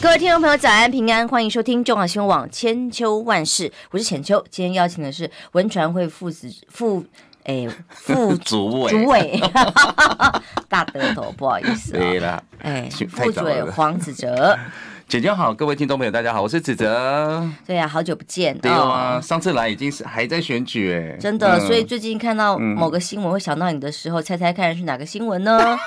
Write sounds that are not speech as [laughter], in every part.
各位听众朋友，早安平安，欢迎收听中华新闻网千秋万事，我是浅秋。今天邀请的是文传会副子副哎副 [laughs] 主委，[laughs] 大德头，不好意思，对了，哎副主委黄子哲。姐姐好，各位听众朋友，大家好，我是子泽。对呀，好久不见。对啊，上次来已经是还在选举哎，真的。所以最近看到某个新闻会想到你的时候，猜猜看是哪个新闻呢？[laughs]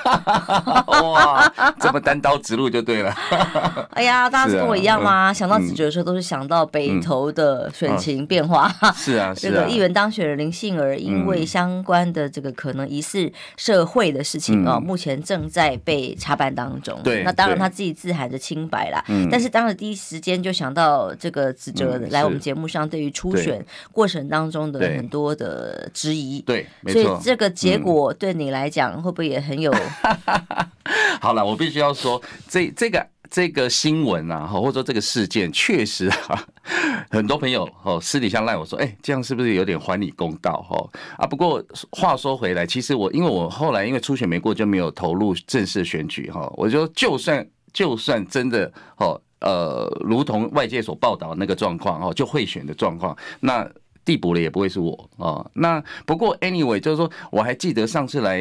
哇，这么单刀直入就对了。[laughs] 哎呀，大家跟我一样吗？想到子泽的时候，都是想到北投的选情变化。是啊，[laughs] 是啊。这个议员当选人林幸儿，因为相关的这个可能疑似社会的事情哦，目前正在被查办当中。对，那当然他自己自喊着清白啦。但是，当了第一时间就想到这个指责来我们节目上，对于初选过程当中的很多的质疑。对，所以这个结果对你来讲，会不会也很有？[laughs] 好了，我必须要说，这这个这个新闻啊，或者说这个事件，确实啊，[laughs] 很多朋友哦，私底下赖我说，哎，这样是不是有点还你公道？哦？啊，不过话说回来，其实我因为我后来因为初选没过，就没有投入正式选举哈，我就就算。就算真的哦，呃，如同外界所报道那个状况哦，就会选的状况，那。递补了也不会是我啊。那不过，anyway，就是说，我还记得上次来，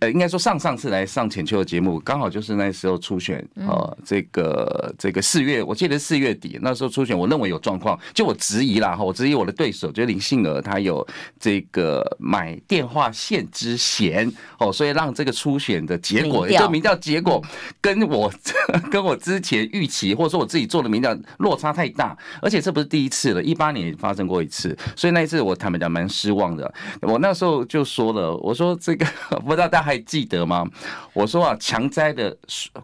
呃，应该说上上次来上浅秋的节目，刚好就是那时候初选啊，这个这个四月，我记得四月底那时候初选，我认为有状况，就我质疑啦哈，我质疑我的对手，就林杏儿，她有这个买电话线之嫌哦，所以让这个初选的结果，就民调结果跟我 [laughs] 跟我之前预期，或者说我自己做的民调落差太大，而且这不是第一次了，一八年发生过一次。所以那一次我他们讲蛮失望的，我那时候就说了，我说这个 [laughs] 不知道大家还记得吗？我说啊，强摘的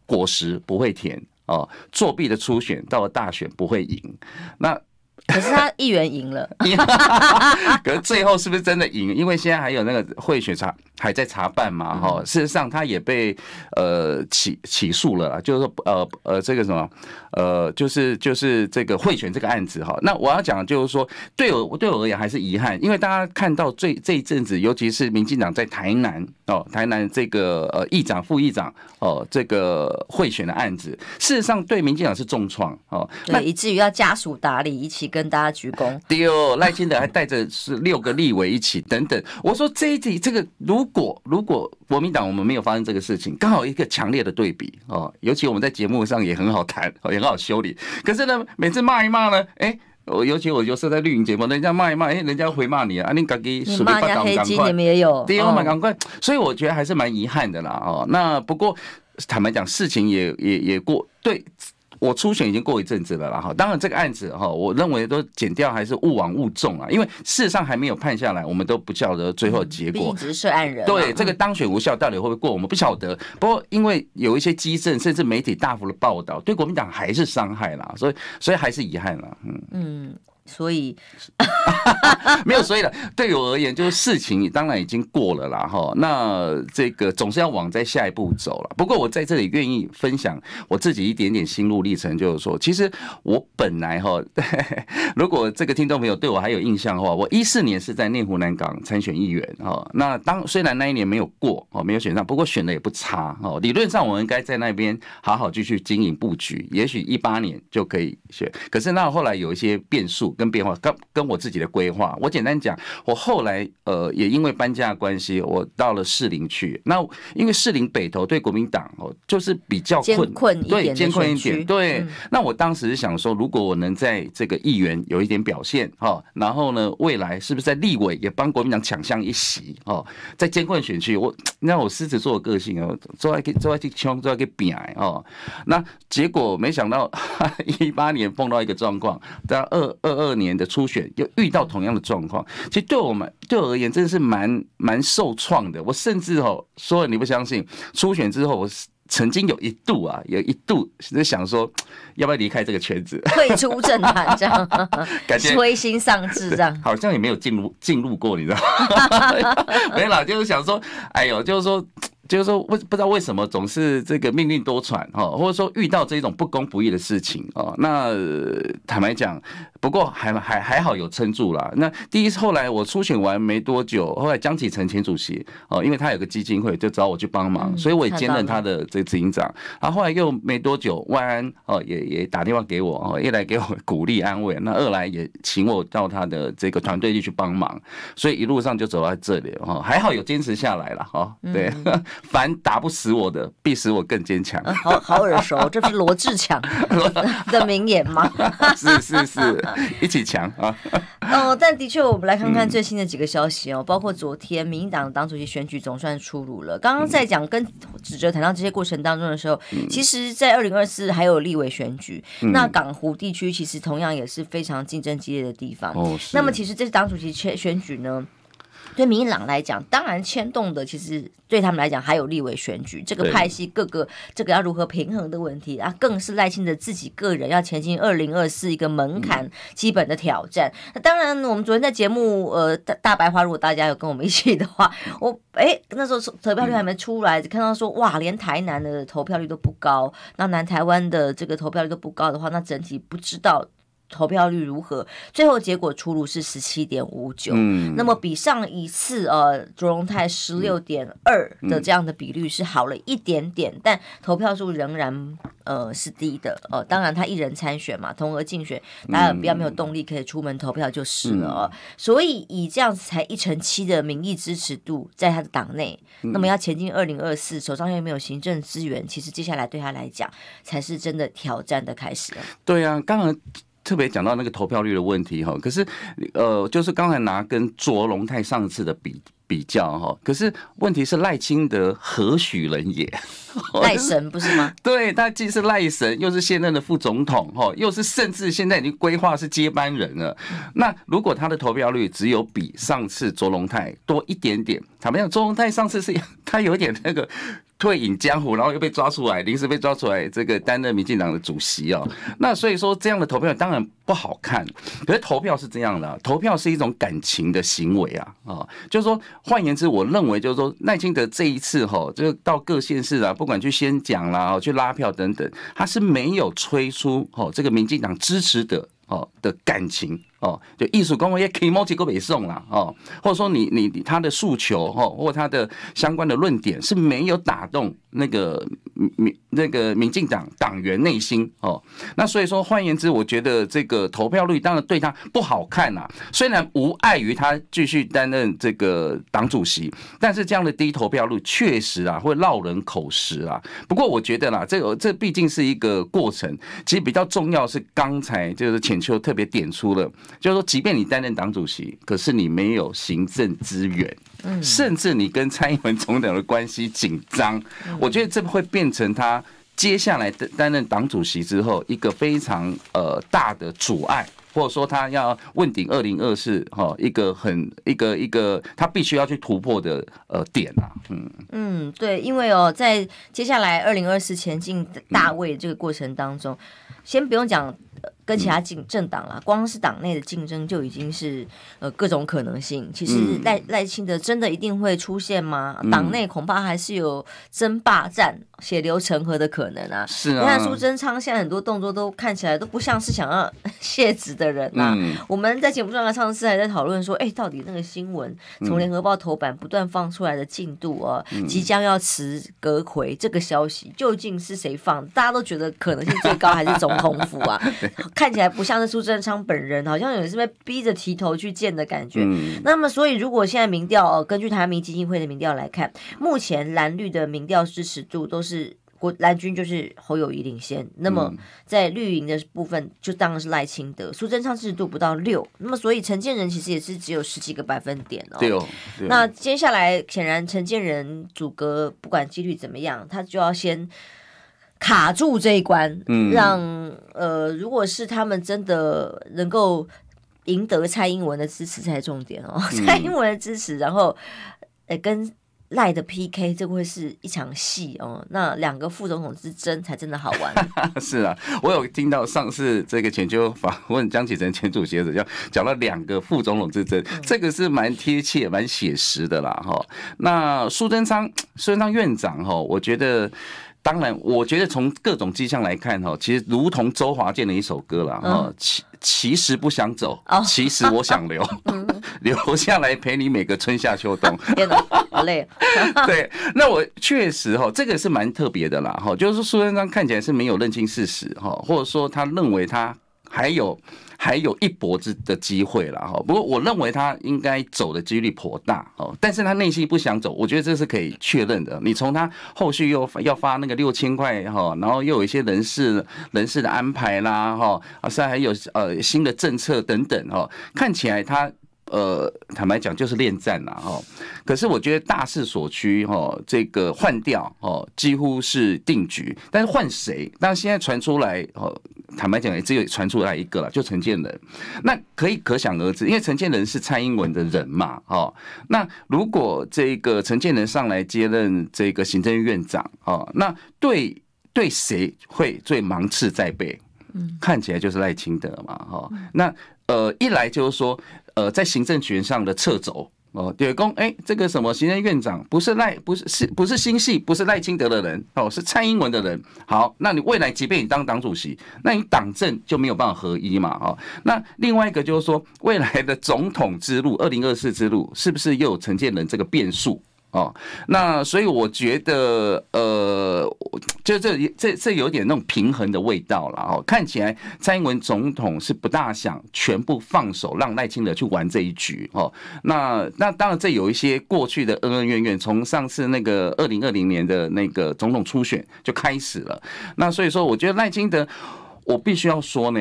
果实不会甜啊，作弊的初选到了大选不会赢。那。[laughs] 可是他议员赢了，[laughs] 可是最后是不是真的赢？因为现在还有那个贿选查还在查办嘛，哈。事实上他也被呃起起诉了，就是说呃呃这个什么呃就是就是这个贿选这个案子哈。那我要讲就是说对我对我而言还是遗憾，因为大家看到最这一阵子，尤其是民进党在台南哦，台南这个呃议长、副议长哦这个贿选的案子，事实上对民进党是重创哦，那以至于要家属打理一切。跟大家鞠躬，丢赖清德还带着是六个立委一起等等，我说这一集这个如果如果国民党我们没有发生这个事情，刚好一个强烈的对比哦，尤其我们在节目上也很好谈，也很好修理。可是呢，每次骂一骂呢，哎，我尤其我有时在绿营节目，人家骂一骂，哎，人家回骂你啊，你赶紧，是骂黑金，你们也有，对啊，赶快，所以我觉得还是蛮遗憾的啦，哦，那不过坦白讲，事情也也也过对。我初选已经过一阵子了啦，哈，当然这个案子哈，我认为都减掉还是勿往勿重啊，因为事实上还没有判下来，我们都不晓得最后结果。一直是案人。对，这个当选无效到底会不会过，我们不晓得。不过因为有一些激震，甚至媒体大幅的报道，对国民党还是伤害啦，所以所以还是遗憾了，嗯。嗯。所以 [laughs] 没有所以了，对我而言就是事情当然已经过了啦，哈，那这个总是要往在下一步走了。不过我在这里愿意分享我自己一点点心路历程，就是说，其实我本来哈，[laughs] 如果这个听众朋友对我还有印象的话，我一四年是在内湖南港参选议员哈，那当虽然那一年没有过哦，没有选上，不过选的也不差哦，理论上我应该在那边好好继续经营布局，也许一八年就可以选。可是那后来有一些变数。跟变化跟跟我自己的规划，我简单讲，我后来呃也因为搬家的关系，我到了士林去。那因为士林北投对国民党哦，就是比较困，对艰困一点，对。那我当时是想说，如果我能在这个议员有一点表现哈，然后呢，未来是不是在立委也帮国民党抢下一席哦，在艰困选区，我那我狮子座的个性哦，做爱给就去冲，做爱给扁哦。那结果没想到 [laughs] 一八年碰到一个状况，在二二二。二年的初选又遇到同样的状况，其实对我们对我而言真的是蛮蛮受创的。我甚至哦，说你不相信，初选之后我曾经有一度啊，有一度在想说要不要离开这个圈子，[laughs] 退出政坛，这样 [laughs] [laughs] 灰心丧志，这样好像也没有进入进入过，你知道吗？没了，就是想说，哎呦，就是说，就是说，为不知道为什么总是这个命运多舛哈，或者说遇到这种不公不义的事情哦。那坦白讲。不过还还还好有撑住了。那第一次后来我初选完没多久，后来江启澄前主席哦，因为他有个基金会，就找我去帮忙，所以我也兼任他的这执行长。然后后来又没多久，万安哦也也打电话给我哦，一来给我鼓励安慰，那二来也请我到他的这个团队里去帮忙，所以一路上就走到这里哦，还好有坚持下来了哦。对，凡 [laughs] 打不死我的，必使我更坚强。好好耳熟，这是罗志强 [laughs] 的名言吗？是是是。[laughs] 一起强啊！哦，但的确，我们来看看最新的几个消息哦，包括昨天民进党党主席选举总算出炉了。刚刚在讲跟指责谈到这些过程当中的时候，其实在二零二四还有立委选举，那港湖地区其实同样也是非常竞争激烈的地方。哦，那么其实这次党主席选选举呢？对民进党来讲，当然牵动的其实对他们来讲，还有立委选举这个派系各个这个要如何平衡的问题啊，更是赖清德自己个人要前进二零二四一个门槛基本的挑战。那当然，我们昨天在节目呃大大白话，如果大家有跟我们一起的话，我哎那时候投票率还没出来，看到说哇，连台南的投票率都不高，那南台湾的这个投票率都不高的话，那整体不知道。投票率如何？最后结果出炉是十七点五九，那么比上一次呃卓荣泰十六点二的这样的比率是好了一点点，但投票数仍然呃是低的，呃，当然他一人参选嘛，同额竞选，大家比较没有动力可以出门投票就是了所以以这样才一成七的民意支持度，在他的党内，那么要前进二零二四，手上又没有行政资源，其实接下来对他来讲才是真的挑战的开始。对啊，刚然。特别讲到那个投票率的问题哈，可是，呃，就是刚才拿跟卓龙泰上次的比比较哈，可是问题是赖清德何许人也？[laughs] 赖神不是吗？对，他既是赖神，又是现任的副总统哈，又是甚至现在已经规划是接班人了。那如果他的投票率只有比上次卓龙泰多一点点，怎么样？卓龙泰上次是 [laughs] 他有点那个。退隐江湖，然后又被抓出来，临时被抓出来，这个担任民进党的主席啊，那所以说这样的投票当然不好看。可是投票是这样的，投票是一种感情的行为啊，啊，就是说换言之，我认为就是说，赖清德这一次哈，就是到各县市啊，不管去宣讲啦，去拉票等等，他是没有吹出哦这个民进党支持的哦的感情。哦，就艺术功会也可以摸几个北送啦，哦，或者说你你他的诉求哈，或他的相关的论点是没有打动那个民那个民进党党员内心哦，那所以说换言之，我觉得这个投票率当然对他不好看啊，虽然无碍于他继续担任这个党主席，但是这样的低投票率确实啊会落人口实啊。不过我觉得啦，这个这毕竟是一个过程，其实比较重要是刚才就是浅秋特别点出了。就是说，即便你担任党主席，可是你没有行政资源，嗯，甚至你跟蔡英文总统的关系紧张，我觉得这会变成他接下来担任党主席之后一个非常呃大的阻碍，或者说他要问鼎二零二四哈一个很一个一个他必须要去突破的呃点啊，嗯嗯，对，因为哦，在接下来二零二四前进大位这个过程当中，先不用讲。跟其他政政党啦，光是党内的竞争就已经是呃各种可能性。其实赖赖清德真的一定会出现吗？党内恐怕还是有争霸战、血流成河的可能啊。你看苏贞昌现在很多动作都看起来都不像是想要 [laughs] 卸职的人呐。我们在节目上啊，上次还在讨论说，哎，到底那个新闻从联合报头版不断放出来的进度啊，即将要辞葛奎这个消息究竟是谁放？大家都觉得可能性最高还是总统府啊？[laughs] [laughs] 看起来不像是苏贞昌本人，好像有人是被逼着提头去见的感觉。那么，所以如果现在民调，呃，根据台民基金会的民调来看，目前蓝绿的民调支持度都是国蓝军就是侯友谊领先。那么在绿营的部分，就当然是赖清德、苏贞昌支持度不到六。那么所以陈建仁其实也是只有十几个百分点哦。对哦。那接下来显然陈建仁阻隔，不管几率怎么样，他就要先。卡住这一关，让呃，如果是他们真的能够赢得蔡英文的支持，才重点哦。[laughs] 蔡英文的支持，然后呃，跟赖的 PK，这会是一场戏哦。那两个副总统之争才真的好玩。[laughs] 是啊，我有听到上次这个前秋访问江启臣前主席时，讲讲了两个副总统之争，这个是蛮贴切、蛮写实的啦。哈，那苏贞昌，苏贞昌院长，哈，我觉得。当然，我觉得从各种迹象来看哈，其实如同周华健的一首歌了哈，其其实不想走，其实我想留，[laughs] [laughs] 留下来陪你每个春夏秋冬。[laughs] 好累。对，那我确实哈，这个是蛮特别的啦哈，就是苏贞昌看起来是没有认清事实哈，或者说他认为他还有。还有一搏子的机会了哈，不过我认为他应该走的几率颇大哦，但是他内心不想走，我觉得这是可以确认的。你从他后续又要发那个六千块哈，然后又有一些人事人事的安排啦哈，啊，甚至还有呃新的政策等等哈，看起来他呃坦白讲就是恋战了哈，可是我觉得大势所趋哈，这个换掉哦几乎是定局，但是换谁？但是现在传出来哦。坦白讲，也只有传出来一个了，就陈建仁。那可以可想而知，因为陈建仁是蔡英文的人嘛，哦，那如果这个陈建仁上来接任这个行政院长，哦，那对对谁会最芒刺在背？嗯，看起来就是赖清德嘛，哈。那呃，一来就是说，呃，在行政权上的撤走。哦，铁公哎，这个什么行政院长不是赖不是是不是新系不是赖清德的人哦，是蔡英文的人。好，那你未来即便你当党主席，那你党政就没有办法合一嘛？哦，那另外一个就是说，未来的总统之路，二零二四之路，是不是又有陈建仁这个变数？哦，那所以我觉得，呃，就这这这有点那种平衡的味道了哦。看起来蔡英文总统是不大想全部放手让赖清德去玩这一局哦。那那当然，这有一些过去的恩恩怨怨，从上次那个二零二零年的那个总统初选就开始了。那所以说，我觉得赖清德，我必须要说呢。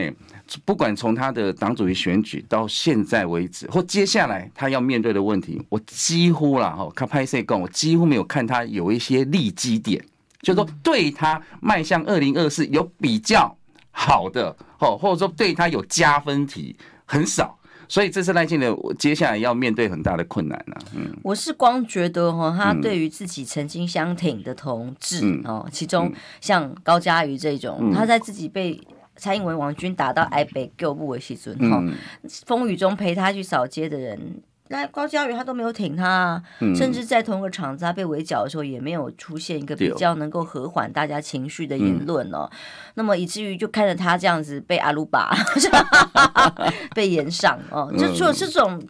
不管从他的党主席选举到现在为止，或接下来他要面对的问题，我几乎啦，哈他拍摄跟我几乎没有看他有一些利基点，就说对他迈向二零二四有比较好的，哦，或者说对他有加分题很少，所以这次赖清德接下来要面对很大的困难呐。嗯，我是光觉得哈，他对于自己曾经相挺的同志，哦，其中像高嘉瑜这种，他在自己被。才因为王军打到台北教育部的席尊，哈，风雨中陪他去扫街的人，那高嘉瑜他都没有挺他啊，甚至在同一个场子他被围剿的时候，也没有出现一个比较能够和缓大家情绪的言论哦。那么以至于就看着他这样子被阿鲁巴 [laughs] 被延上哦，就做这种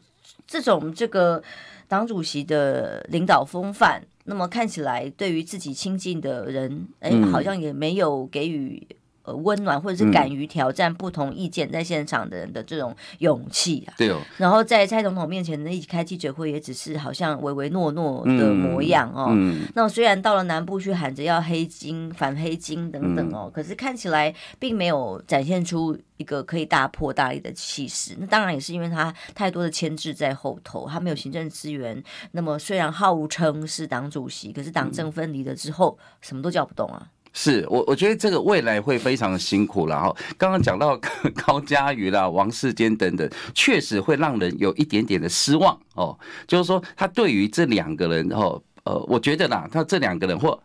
这种这个党主席的领导风范，那么看起来对于自己亲近的人，哎，好像也没有给予。呃，温暖或者是敢于挑战不同意见，在现场的人的这种勇气啊。对哦。然后在蔡总统面前呢，一开记者会，也只是好像唯唯诺诺的模样哦。嗯。那虽然到了南部去喊着要黑金反黑金等等哦，可是看起来并没有展现出一个可以大破大立的气势。那当然也是因为他太多的牵制在后头，他没有行政资源。那么虽然号称是党主席，可是党政分离了之后，什么都叫不动啊。是我，我觉得这个未来会非常的辛苦，然后刚刚讲到 [laughs] 高佳瑜啦、王世坚等等，确实会让人有一点点的失望哦，就是说他对于这两个人哦。呃，我觉得啦，他这两个人或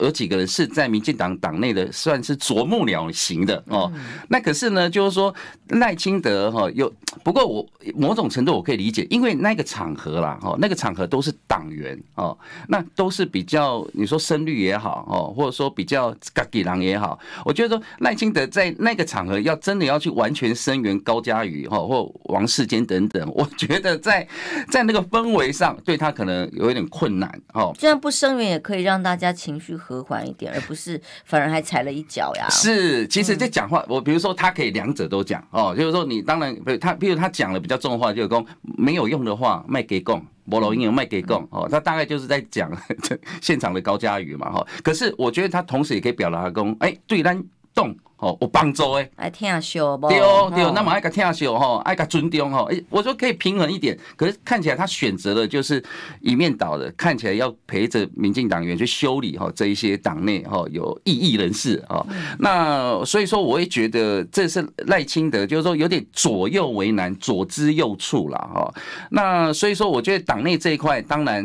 有几个人是在民进党党内的算是啄木鸟型的哦。那可是呢，就是说赖清德哈，有不过我某种程度我可以理解，因为那个场合啦，哦，那个场合都是党员哦，那都是比较你说声律也好哦，或者说比较嘎吉郎也好，我觉得说赖清德在那个场合要真的要去完全声援高嘉瑜哈或王世坚等等，我觉得在在那个氛围上对他可能有一点困难。虽然不生援也可以让大家情绪和缓一点，而不是 [laughs] 反而还踩了一脚呀。是，其实这讲话，我比如说他可以两者都讲哦，就是说你当然不他，比如他讲了比较重的话，就说没有用的话卖给共，伯罗英有卖给共哦，他大概就是在讲现场的高佳瑜嘛哈。可是我觉得他同时也可以表达跟哎对单动。哦，有帮助哎，爱听修不？对哦，对哦，那么爱个听修吼，爱个尊重哈，哎，我说可以平衡一点。可是看起来他选择了就是一面倒的，看起来要陪着民进党员去修理哈这一些党内哈有异议人士啊。那所以说我也觉得这是赖清德，就是说有点左右为难，左支右绌了哈。那所以说我觉得党内这一块当然。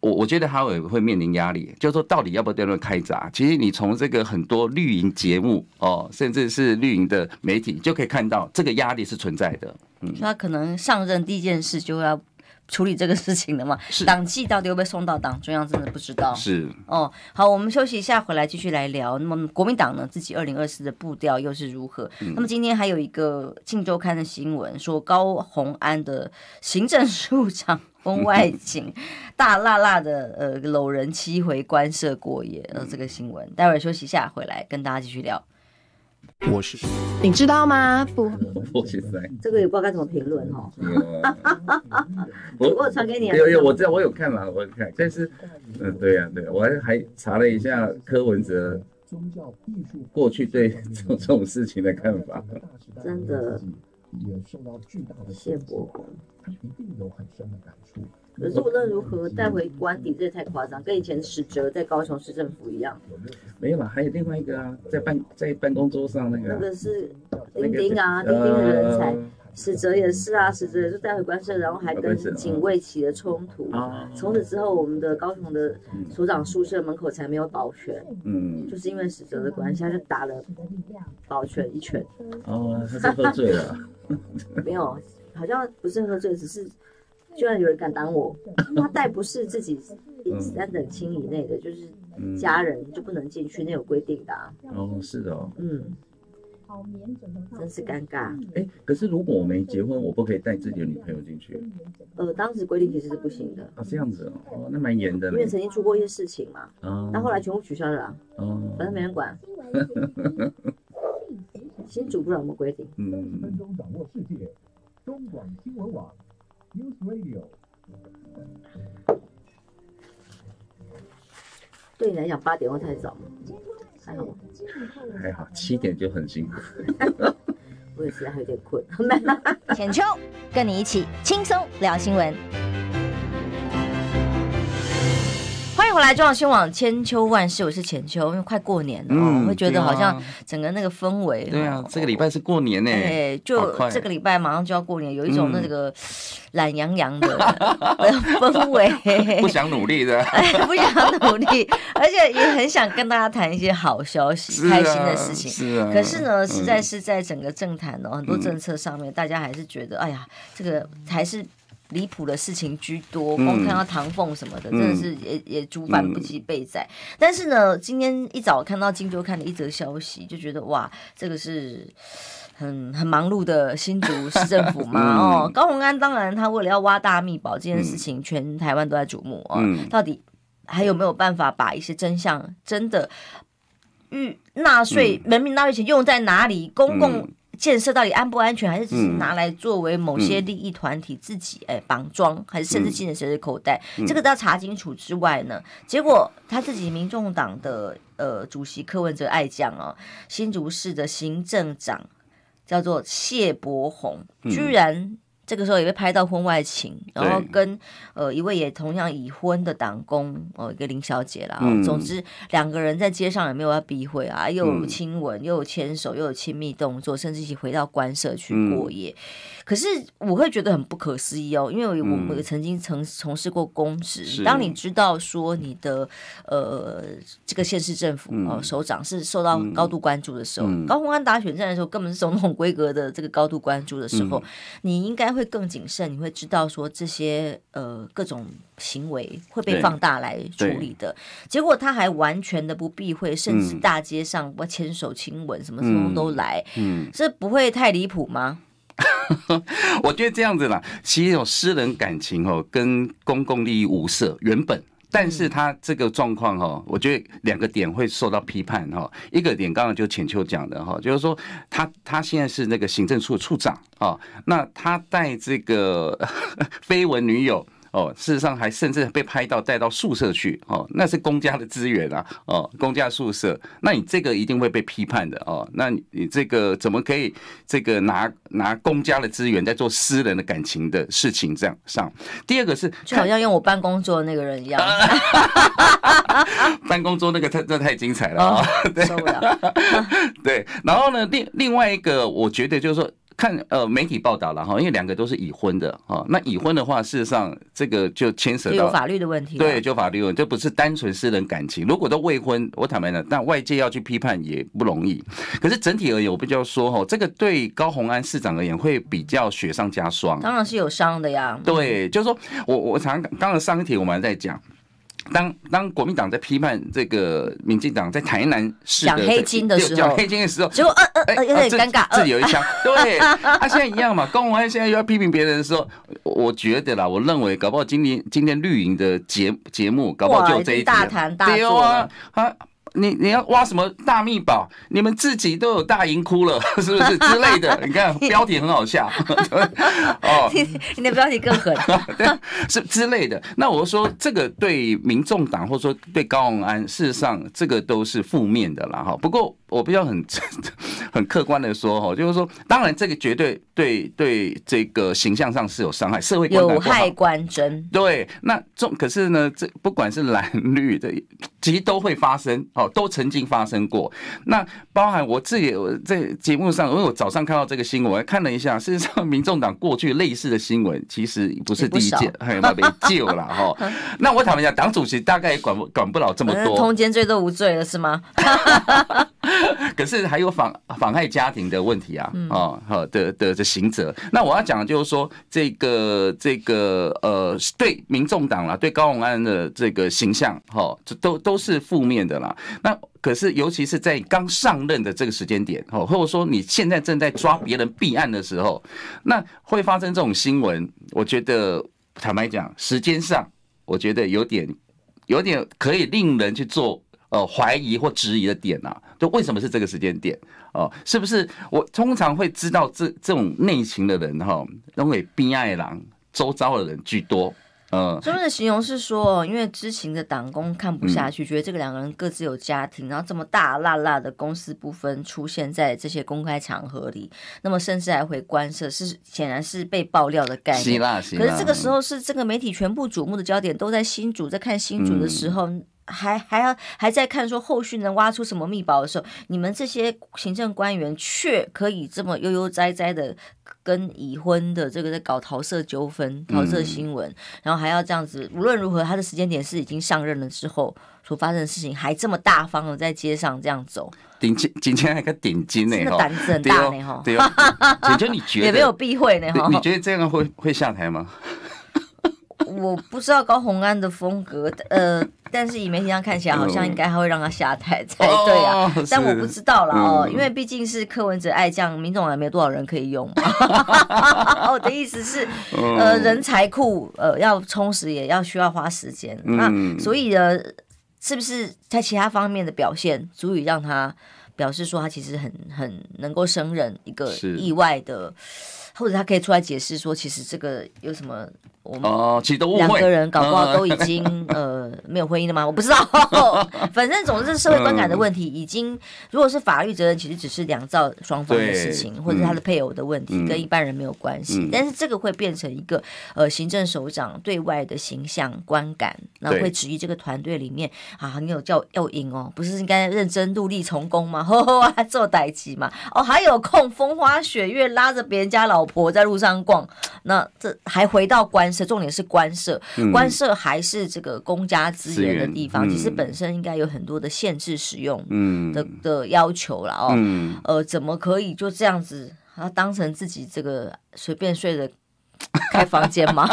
我我觉得哈维会面临压力，就是说到底要不要辩论开闸？其实你从这个很多绿营节目哦，甚至是绿营的媒体，就可以看到这个压力是存在的。嗯，那可能上任第一件事就要。处理这个事情的嘛，党纪到底会被送到党中央，真的不知道。是哦，好，我们休息一下，回来继续来聊。那么国民党呢，自己二零二四的步调又是如何？那么今天还有一个《庆周刊》的新闻说，高虹安的行政处长婚外景大辣辣的呃搂人，七回官舍过夜。呃，这个新闻，待会儿休息一下回来跟大家继续聊。我是，你知道吗？不，[laughs] 我不，这个也不知道该怎么评论哈。我 [laughs] 我传给你。啊。有有，我知道，我有看嘛，我有看。但是，嗯，对呀，对，啊，我还还查了一下柯文哲，宗教艺术过去对这这种事情的看法。真的也受到巨大的谢伯宏，他一定有很深的感触。可是无论如何带回官邸，这也太夸张，跟以前史哲在高雄市政府一样。没有啦，还有另外一个啊，在办在办公桌上那个。那个是丁丁啊，丁丁的人才，史哲也是啊，史哲是带回官舍，然后还跟警卫起了冲突。啊。从此之后，我们的高雄的所长宿舍门口才没有保全。嗯。就是因为史哲的关系，他就打了保全一拳。哦，他是喝醉了。[laughs] 没有，好像不是喝醉，只是。居然有人敢挡我，他带不是自己三等亲以内的，就是家人就不能进去，那有规定的。哦，是的哦。嗯，好真是尴尬。哎，可是如果我没结婚，我不可以带自己的女朋友进去？呃，当时规定其实是不行的。啊，这样子哦，那蛮严的。因为曾经出过一些事情嘛。啊。那后来全部取消了。哦。反正没人管。[laughs] 新主不知道有没规定？嗯分掌握世界，新网。News radio，对你来讲八点会太早吗？还好吗？还好，七点就很辛苦。[laughs] 我也是还有点困，[laughs] 浅秋，跟你一起轻松聊新闻。后来就要先往千秋万世，我是千秋，因为快过年了，会觉得好像整个那个氛围。对啊，这个礼拜是过年呢，就这个礼拜马上就要过年，有一种那个懒洋洋的 [laughs] 氛围，[laughs] 不想努力的，[laughs] 不想努力，而且也很想跟大家谈一些好消息、开心的事情。可是呢，实在是在整个政坛呢，很多政策上面，大家还是觉得，哎呀，这个还是。离谱的事情居多，光看到唐凤什么的，真的是也也主板不及被宰。但是呢，今天一早看到京都看的一则消息，就觉得哇，这个是很很忙碌的新竹市政府嘛。[laughs] 哦，高鸿安当然他为了要挖大密宝，这件事情全台湾都在瞩目啊。到底还有没有办法把一些真相真的？预纳税人民纳税钱用在哪里？公共？建设到底安不安全，还是只是拿来作为某些利益团体自己哎绑桩，还是甚至进了谁的口袋？这个都要查清楚之外呢，结果他自己民众党的呃主席柯文哲爱将哦，新竹市的行政长叫做谢博宏，居然。这个时候也被拍到婚外情，然后跟呃一位也同样已婚的党工哦，一个林小姐啦。总之，两个人在街上也没有要避讳啊，又有亲吻，又有牵手，又有亲密动作，甚至一起回到官舍去过夜。可是我会觉得很不可思议哦，因为我我曾经曾从事过公职，当你知道说你的呃这个县市政府哦首长是受到高度关注的时候，高雄安打选战的时候根本是总统规格的这个高度关注的时候，你应该会更谨慎，你会知道说这些呃各种行为会被放大来处理的结果，他还完全的不避讳，甚至大街上不牵手亲吻什么什么都来，嗯，这不会太离谱吗？[laughs] 我觉得这样子啦，其实有私人感情哦，跟公共利益无涉原本。但是他这个状况哦，我觉得两个点会受到批判哈。一个点刚刚就浅秋讲的哈，就是说他他现在是那个行政处处长啊，那他带这个 [laughs] 绯闻女友。哦，事实上还甚至被拍到带到宿舍去哦，那是公家的资源啊，哦，公家宿舍，那你这个一定会被批判的哦，那你你这个怎么可以这个拿拿公家的资源在做私人的感情的事情这样上？第二个是就好像用我办公桌那个人一样，[laughs] 办公桌那个太这太精彩了啊，受不了。[laughs] 对，然后呢，另另外一个我觉得就是说。看呃媒体报道了哈，因为两个都是已婚的哈，那已婚的话，事实上这个就牵涉到法律的问题。对，就法律问题，这不是单纯私人感情。如果都未婚，我坦白了，但外界要去批判也不容易。可是整体而言，我比较说哈，这个对高虹安市长而言会比较雪上加霜。当然是有伤的呀。对，就是说我我常刚刚才上一题我们还在讲。当当国民党在批判这个民进党在台南市讲黑金的时候，讲黑金的时候，果呃呃呃有点尴尬，这有一枪。[laughs] 对，他现在一样嘛，公安现在又要批评别人说，我觉得啦，我认为搞不好今年今天绿营的节节目搞不好就这一大谈大做啊。你你要挖什么大秘宝？你们自己都有大银窟了，[laughs] 是不是之类的？[laughs] 你看标题很好笑 [laughs] 哦。你的标题更狠，是之类的。那我说这个对民众党，或者说对高永安，事实上这个都是负面的啦。哈，不过我比较很很客观的说，哈，就是说，当然这个绝对对对这个形象上是有伤害，社会有害观真。对，那这可是呢，这不管是蓝绿的，其实都会发生哦。都曾经发生过，那包含我自己在节目上，因为我早上看到这个新闻，看了一下，[laughs] 事实上，民众党过去类似的新闻其实不是第一件，还有蛮老旧了哈。那我坦白讲，党主席大概也管管不了这么多，[laughs] 通奸罪都无罪了是吗？[laughs] [laughs] 可是还有妨妨害家庭的问题啊，哦，好的的的行者，那我要讲的就是说，这个这个呃，对民众党啦，对高宏安的这个形象，哈，这都都是负面的啦。那可是尤其是在刚上任的这个时间点，哦，或者说你现在正在抓别人弊案的时候，那会发生这种新闻，我觉得坦白讲，时间上我觉得有点有点可以令人去做呃怀疑或质疑的点啊。就为什么是这个时间点哦？是不是我通常会知道这这种内情的人哈，都会边爱郎周遭的人居多。嗯，是不的形容是说，因为知情的党工看不下去，觉得这个两个人各自有家庭，然后这么大辣辣的公私不分，出现在这些公开场合里，那么甚至还会干涉，是显然是被爆料的概念。可是这个时候是这个媒体全部瞩目的焦点都在新主，在看新主的时候。还还要还在看说后续能挖出什么秘宝的时候，你们这些行政官员却可以这么悠悠哉哉的跟已婚的这个在搞桃色纠纷、桃色新闻，然后还要这样子，无论如何他的时间点是已经上任了之后所发生的事情，还这么大方的在街上这样走，顶尖，点尖还个顶睛呢，真胆子很大呢，哈，对哦，点睛你觉得也没有避讳呢，你觉得这样会会下台吗？我不知道高洪安的风格，呃，[laughs] 但是以媒体上看起来，好像应该还会让他下台才对啊。[laughs] 但我不知道啦，哦，因为毕竟是柯文哲爱将，民众也没多少人可以用。我的意思是，呃，人才库，呃，要充实也要需要花时间。那所以呢，是不是在其他方面的表现，足以让他表示说他其实很很能够胜任一个意外的？或者他可以出来解释说，其实这个有什么？我们两个人搞不好都已经 [laughs] 呃没有婚姻了吗？我不知道。[laughs] 反正总之社会观感的问题，已经如果是法律责任，其实只是两造双方的事情，或者他的配偶的问题，跟一般人没有关系。但是这个会变成一个呃行政首长对外的形象观感，那会质疑这个团队里面啊很有叫要赢哦，不是应该认真努力从工吗？啊、[laughs] 做代级嘛，哦还有空风花雪月拉着别人家老。我在路上逛，那这还回到官舍，重点是官舍，官舍还是这个公家资源的地方，其实本身应该有很多的限制使用的的要求了哦，呃，怎么可以就这样子他当成自己这个随便睡的？开房间吗？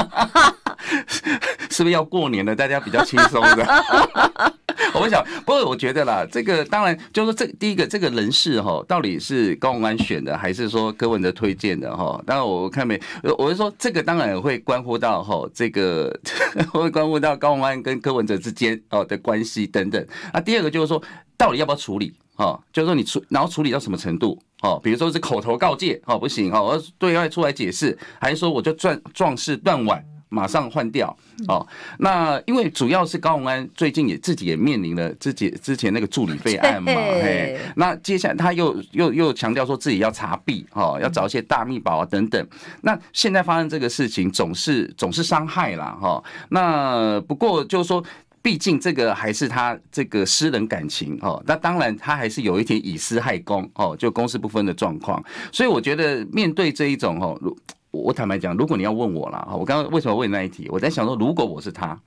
是 [laughs] 是不是要过年了？大家比较轻松的。[laughs] 我们想，不过我觉得啦，这个当然就是说，这第一个，这个人事哈，到底是高鸿安选的，还是说柯文哲推荐的哈？当然我看没，我是说这个当然会关乎到哈，这个 [laughs] 会关乎到高鸿安跟柯文哲之间哦的关系等等。那第二个就是说，到底要不要处理？哦，就是说你处，然后处理到什么程度？哦，比如说是口头告诫，哦不行，哦要对外出来解释，还是说我就壮壮士断腕，马上换掉？哦，那因为主要是高洪安最近也自己也面临了自己之前那个助理被案嘛，[laughs] 嘿，那接下来他又又又强调说自己要查币，哦要找一些大密宝啊等等，那现在发生这个事情总是总是伤害啦，哈，那不过就是说。毕竟这个还是他这个私人感情哦，那当然他还是有一点以私害公哦，就公私不分的状况。所以我觉得面对这一种哦，如我坦白讲，如果你要问我了，我刚刚为什么问那一题？我在想说，如果我是他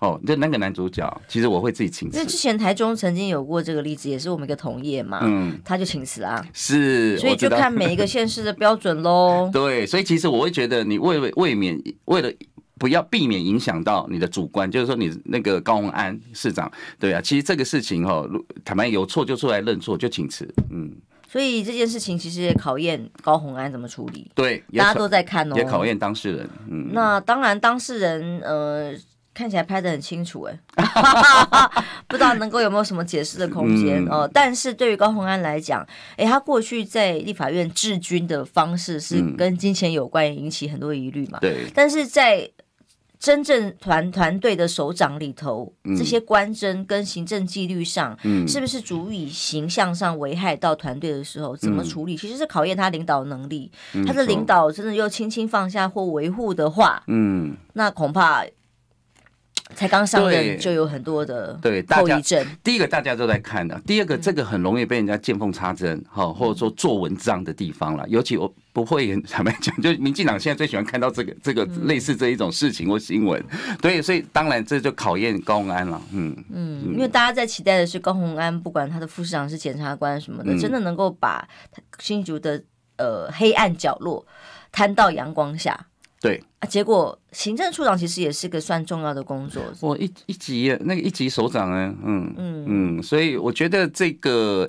哦，就那个男主角，其实我会自己请辞。因为之前台中曾经有过这个例子，也是我们一个同业嘛，嗯，他就请辞啊，是，所以就看每一个县市的标准喽。[laughs] 对，所以其实我会觉得你未未免为了。不要避免影响到你的主观，就是说你那个高鸿安市长，对啊，其实这个事情哈，坦白有错就出来认错，就请辞，嗯。所以这件事情其实也考验高鸿安怎么处理。对，大家都在看哦。也考验当事人。嗯。那当然，当事人呃，看起来拍的很清楚，哎，[laughs] [laughs] 不知道能够有没有什么解释的空间哦。但是对于高鸿安来讲，哎，他过去在立法院治军的方式是跟金钱有关，引起很多疑虑嘛。对。但是在真正团团队的首长里头，这些官箴跟行政纪律上，是不是足以形象上危害到团队的时候，怎么处理？其实是考验他领导能力。他的领导真的又轻轻放下或维护的话，嗯，那恐怕才刚上任就有很多的对后遗症。第一个大家都在看的，第二个这个很容易被人家见缝插针，好或者说做文章的地方了，尤其我。不会，坦白讲，[laughs] 就民进党现在最喜欢看到这个、这个类似这一种事情或新闻。对，所以当然这就考验高鸿安了。嗯嗯，因为大家在期待的是高鸿安，不管他的副市长是检察官什么的，真的能够把新竹的呃黑暗角落摊到阳光下。对。啊，结果行政处长其实也是个算重要的工作，我一一级那个一级首长呢，嗯嗯嗯，所以我觉得这个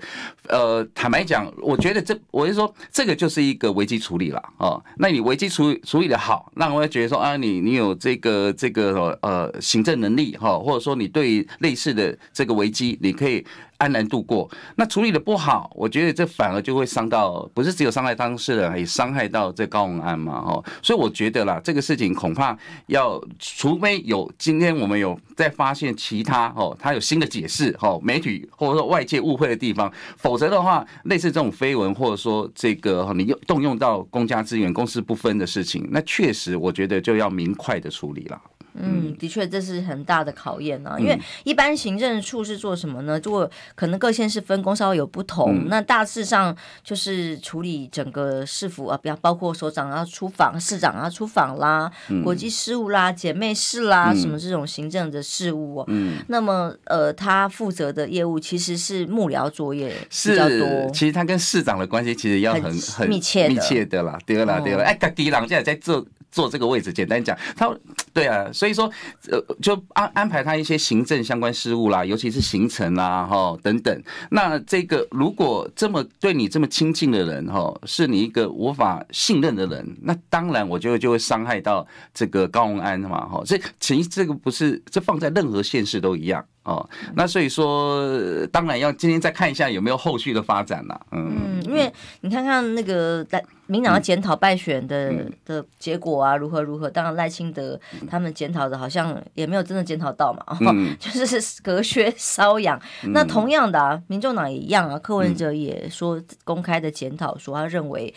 呃，坦白讲，我觉得这，我是说，这个就是一个危机处理了哦。那你危机处理处理的好，那我也觉得说啊，你你有这个这个呃行政能力哈，或者说你对类似的这个危机，你可以安然度过。那处理的不好，我觉得这反而就会伤到，不是只有伤害当事人，也伤害到这高宏安嘛，哦，所以我觉得啦，这个。这个事情恐怕要，除非有今天我们有再发现其他哦，他有新的解释哦，媒体或者说外界误会的地方，否则的话，类似这种绯闻或者说这个你用动用到公家资源、公私不分的事情，那确实我觉得就要明快的处理了。嗯，的确，这是很大的考验啊。因为一般行政处是做什么呢？做可能各县市分工稍有不同，那大致上就是处理整个市府啊，比方包括首长啊出访、市长啊出访啦，国际事务啦、姐妹市啦什么这种行政的事务哦。嗯。那么呃，他负责的业务其实是幕僚作业比较多。是，其实他跟市长的关系其实要很很密切密切的啦，对啦对啦。哎，卡迪郎现在在坐坐这个位置，简单讲，他对啊，所以。所以说，呃，就安安排他一些行政相关事务啦，尤其是行程啦，哈，等等。那这个如果这么对你这么亲近的人，哈，是你一个无法信任的人，那当然，我就就会伤害到这个高鸿安嘛，哈。这其实这个不是，这放在任何现实都一样。哦，那所以说，当然要今天再看一下有没有后续的发展了。嗯，因为你看看那个民党要检讨败选的的结果啊，如何如何？当然赖清德他们检讨的，好像也没有真的检讨到嘛，[laughs] 就是隔靴搔痒。那同样的，啊，民众党也一样啊，柯文哲也说公开的检讨，说他认为，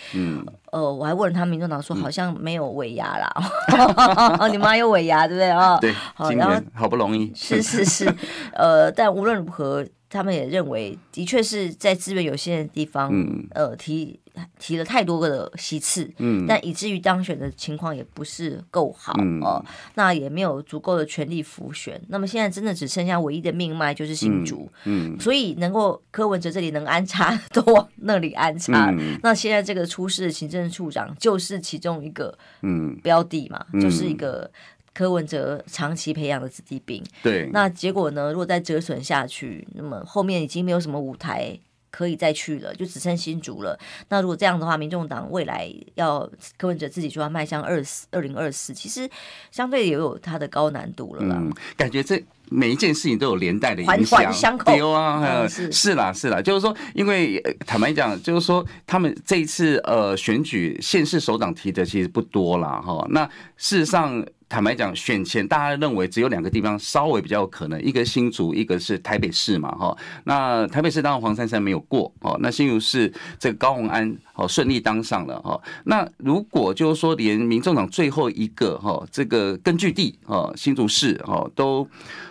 呃，我还问了他，民众党说好像没有尾牙啦，[laughs] 你妈有尾牙对不对啊？对，好，然后好不容易，是是是。呃，但无论如何，他们也认为，的确是在资源有限的地方，呃，提提了太多个席次，嗯，但以至于当选的情况也不是够好哦，那也没有足够的权力浮选。那么现在真的只剩下唯一的命脉就是新竹，嗯，所以能够柯文哲这里能安插，[laughs] 都往那里安插。那现在这个出事的行政处长就是其中一个，嗯，标的嘛，就是一个。柯文哲长期培养的子弟兵，对，那结果呢？如果再折损下去，那么后面已经没有什么舞台可以再去了，就只剩新竹了。那如果这样的话，民众党未来要柯文哲自己就要迈向二四二零二四，其实相对也有它的高难度了。嗯，感觉这每一件事情都有连带的影响，环环相扣啊。是啦，是啦，就是说，因为坦白讲，就是说他们这一次呃选举县市首长提的其实不多啦。哈。那事实上。坦白讲，选前大家认为只有两个地方稍微比较有可能，一个新竹，一个是台北市嘛，哈。那台北市当然黄珊珊没有过，哦，那新竹市这个高鸿安哦顺利当上了，哈。那如果就是说连民众党最后一个哈这个根据地哦新竹市哦都。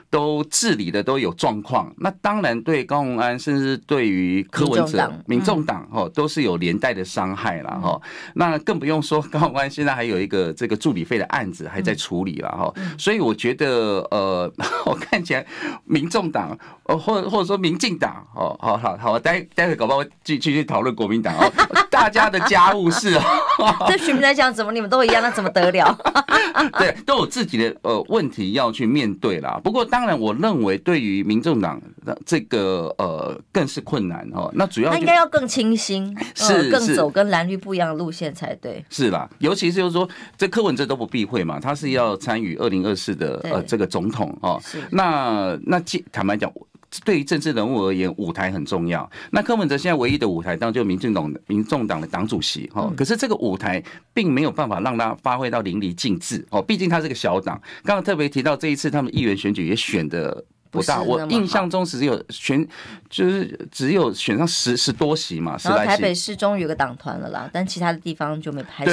都治理的都有状况，那当然对高宏安，甚至对于柯文哲、民众党哦，都是有连带的伤害了哈。那更不用说高宏安现在还有一个这个助理费的案子还在处理了哈。所以我觉得呃，[laughs] 我看起来民众党，哦，或或者说民进党哦，好好好，待待会搞不好继继续讨论国民党哦，[laughs] 大家的家务事哦。这全民在讲，怎么你们都一样，那怎么得了？[laughs] 对，都有自己的呃问题要去面对啦。不过当当然，我认为对于民众党这个呃，更是困难哦。那主要应该要更清新，[laughs] 是更走跟蓝绿不一样的路线才对。是啦，尤其是就是说，这柯文哲都不避讳嘛，他是要参与二零二四的呃这个总统哦。那那坦白讲。对于政治人物而言，舞台很重要。那柯文哲现在唯一的舞台，当然就民进党、民众党的党主席哈。可是这个舞台并没有办法让他发挥到淋漓尽致哦。毕竟他是个小党。刚刚特别提到这一次他们议员选举也选的不大，我印象中只有选就是只有选上十十多席嘛，来席。台北市于有个党团了啦，但其他的地方就没拍。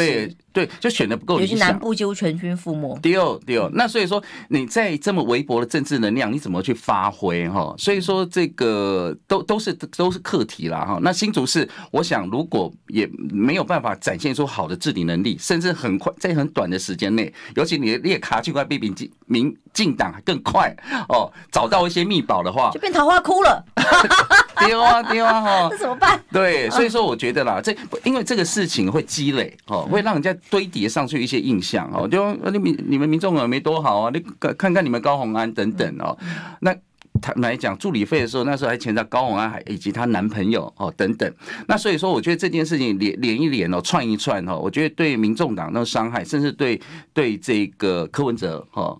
对，就选的不够理想，南部就全军覆没。丢丢，那所以说你在这么微薄的政治能量，你怎么去发挥哈？所以说这个都都是都是课题啦哈。那新竹市，我想如果也没有办法展现出好的治理能力，甚至很快在很短的时间内，尤其你的列卡区块比民进民进党更快哦，找到一些密宝的话，就变桃花窟了。[laughs] 丢啊丢啊哈，[laughs] 这怎么办？对，所以说我觉得啦，这因为这个事情会积累哦，会让人家。堆叠上去一些印象哦，就那民你们民众耳没多好啊，你看看你们高红安等等哦，那他来讲助理费的时候，那时候还牵到高洪安以及她男朋友哦等等，那所以说我觉得这件事情连连一连哦串一串哦，我觉得对民众党那伤害，甚至对对这个柯文哲哈。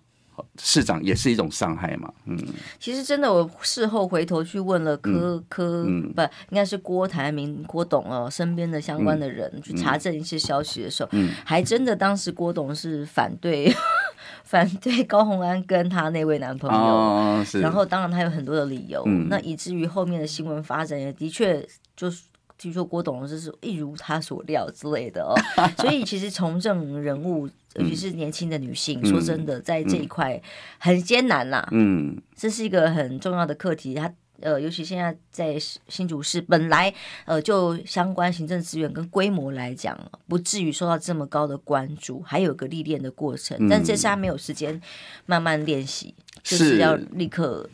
市长也是一种伤害嘛，嗯，其实真的，我事后回头去问了科科，不应该是郭台铭郭董哦，身边的相关的人去查证一些消息的时候，还真的当时郭董是反对 [laughs] 反对高红安跟他那位男朋友，然后当然他有很多的理由，那以至于后面的新闻发展也的确就是。听说郭董就是一如他所料之类的哦，所以其实从政人物，尤其是年轻的女性，说真的，在这一块很艰难啦。嗯，这是一个很重要的课题。他呃，尤其现在在新竹市，本来呃就相关行政资源跟规模来讲，不至于受到这么高的关注，还有个历练的过程。但这是他没有时间慢慢练习，就是要立刻。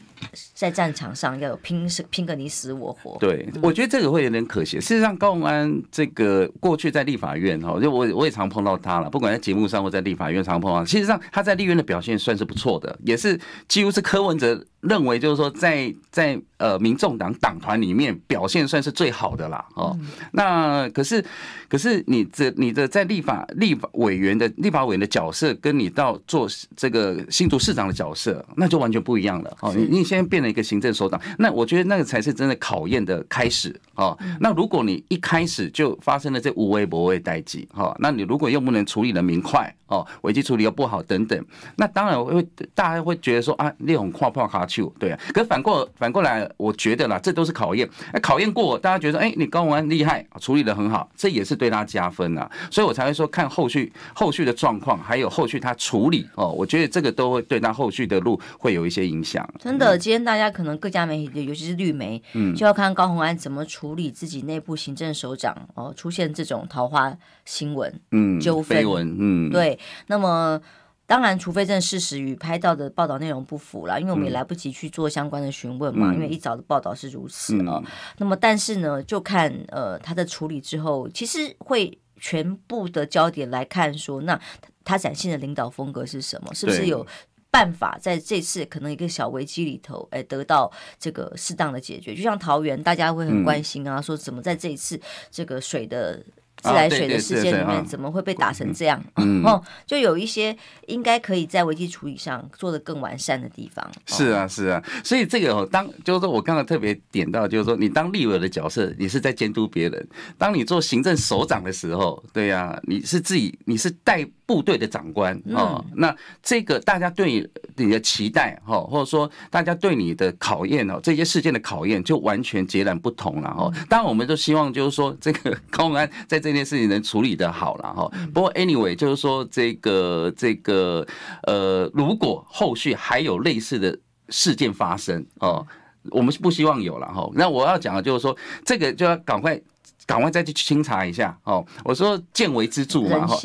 在战场上要有拼死拼个你死我活。对我觉得这个会有点可惜。事实上，高鸿安这个过去在立法院哈，就我我也常碰到他了，不管在节目上或在立法院常碰到。事实上，他在立院的表现算是不错的，也是几乎是柯文哲认为就是说，在在呃民众党党团里面表现算是最好的啦。哦，那可是可是你这你的在立法立法委员的立法委员的角色，跟你到做这个新竹市长的角色，那就完全不一样了。哦，你你现在变得。一个行政首长，那我觉得那个才是真的考验的开始哦。那如果你一开始就发生了这无微不微代绩，哈，那你如果又不能处理的明快哦，危机处理又不好等等，那当然我会大家会觉得说啊，那种跨破卡丘，对。可反过反过来，我觉得啦，这都是考验。哎，考验过，大家觉得说，哎，你高文安厉害，处理的很好，这也是对他加分啊。所以我才会说，看后续后续的状况，还有后续他处理哦，我觉得这个都会对他后续的路会有一些影响。真的，今天大家。那可能各家媒体，尤其是绿媒，嗯，就要看高鸿安怎么处理自己内部行政首长哦，出现这种桃花新闻，嗯，纠纷，嗯，对。那么当然，除非这事实与拍到的报道内容不符了，因为我们也来不及去做相关的询问嘛，因为一早的报道是如此了。那么但是呢，就看呃他的处理之后，其实会全部的焦点来看说，那他展现的领导风格是什么？是不是有？办法在这次可能一个小危机里头，哎，得到这个适当的解决。就像桃园，大家会很关心啊，说怎么在这一次这个水的自来水的事件里面，怎么会被打成这样？[laughs] 哦，就有一些应该可以在危机处理上做的更完善的地方。是啊，是啊，所以这个当就是说我刚才特别点到，就是说你当立委的角色，你是在监督别人；当你做行政首长的时候，对呀，你是自己，你是代。部队的长官哦，那这个大家对你的期待哈，或者说大家对你的考验哦，这些事件的考验就完全截然不同了哈。当然，我们都希望就是说这个公安在这件事情能处理的好了哈。不过，anyway，就是说这个这个呃，如果后续还有类似的事件发生哦，我们是不希望有了哈。那我要讲的就是说，这个就要赶快。赶快再去清查一下哦！我说见微知著嘛，哈，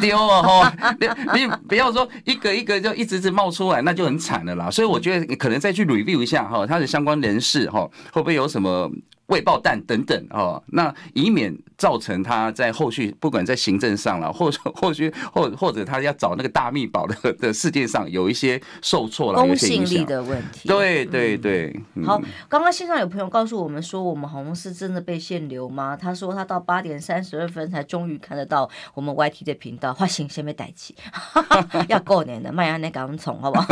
丢了哈，[laughs] 你你不要说一个一个就一直直冒出来，那就很惨了啦。所以我觉得你可能再去 review 一下哈，他的相关人士哈，会不会有什么？未爆弹等等哦，那以免造成他在后续不管在行政上了，或后续或或者他要找那个大密宝的的事件上有一些受挫了，公信力的问题。对对对。好，刚刚线上有朋友告诉我们说，我们好像是真的被限流吗？他说他到八点三十二分才终于看得到我们 YT 的频道。发行，先被逮起，要过年了，卖安那给我宠好不好？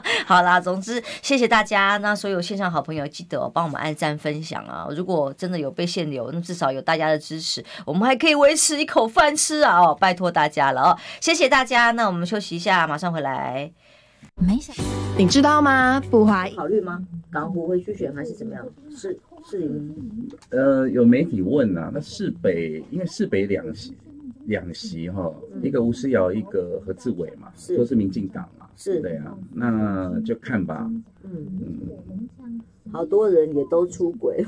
[laughs] 好啦，总之谢谢大家，那所有线上好朋友记得帮我们按赞分享。讲啊！如果真的有被限流，那至少有大家的支持，我们还可以维持一口饭吃啊！哦，拜托大家了哦，谢谢大家。那我们休息一下，马上回来。没想，你知道吗？不怀考虑吗？港湖会去选还是怎么样？是是林？呃，有媒体问啊，那市北因为市北两席两席哈，一个吴思瑶，一个何志伟嘛，都是民进党嘛，是对啊，那就看吧。嗯嗯。好多人也都出轨。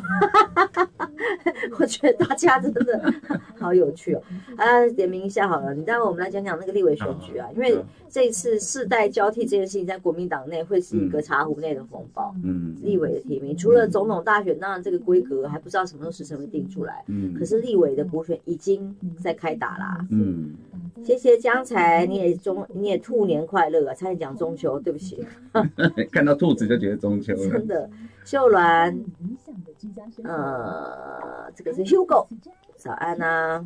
[laughs] 我觉得大家真的 [laughs] 好有趣哦！啊，点名一下好了，你待会我们来讲讲那个立委选举啊，因为这次世代交替这件事情在国民党内会是一个茶壶内的风暴。嗯。立委的提名除了总统大选，当然这个规格还不知道什么时候时辰会定出来。嗯。可是立委的补选已经在开打啦。嗯。谢谢江才，你也中，你也兔年快乐啊！差点讲中秋，对不起。[laughs] 看到兔子就觉得中秋了。真的，秀兰。呃，这个是 Hugo。早安呐，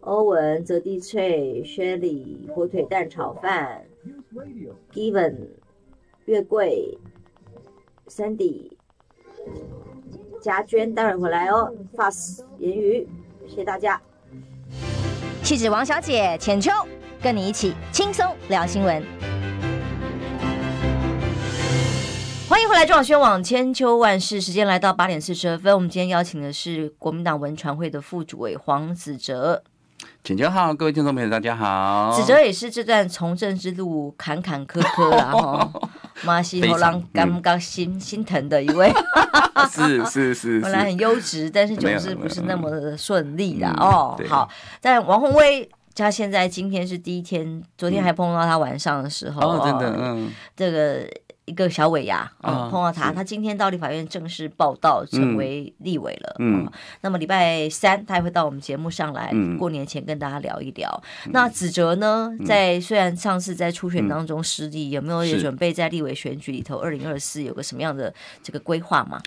欧文、泽地翠、薛里、火腿蛋炒饭、Given、月桂、Sandy、佳娟，待会回来哦。Fast、言语，谢谢大家。妻子王小姐浅秋，跟你一起轻松聊新闻。欢迎回来，中浩宣网千秋万世。时间来到八点四十二分，我们今天邀请的是国民党文传会的副主委黄子哲。请讲，好，各位听众朋友，大家好。子哲也是这段从政之路坎坎坷坷啊，[laughs] 哈，马西后让刚刚心心疼的一位，[laughs] 是是是，本来很优质，但是就是不是那么顺利的哦。好，但王宏威，他现在今天是第一天，昨天还碰到他晚上的时候，哦，真的，嗯，这个。一个小尾牙，嗯、碰到他，他今天到立法院正式报道，成为立委了。嗯，那么礼拜三他也会到我们节目上来，过年前跟大家聊一聊。那子哲呢，在虽然上次在初选当中失利，有没有也准备在立委选举里头，二零二四有个什么样的这个规划吗？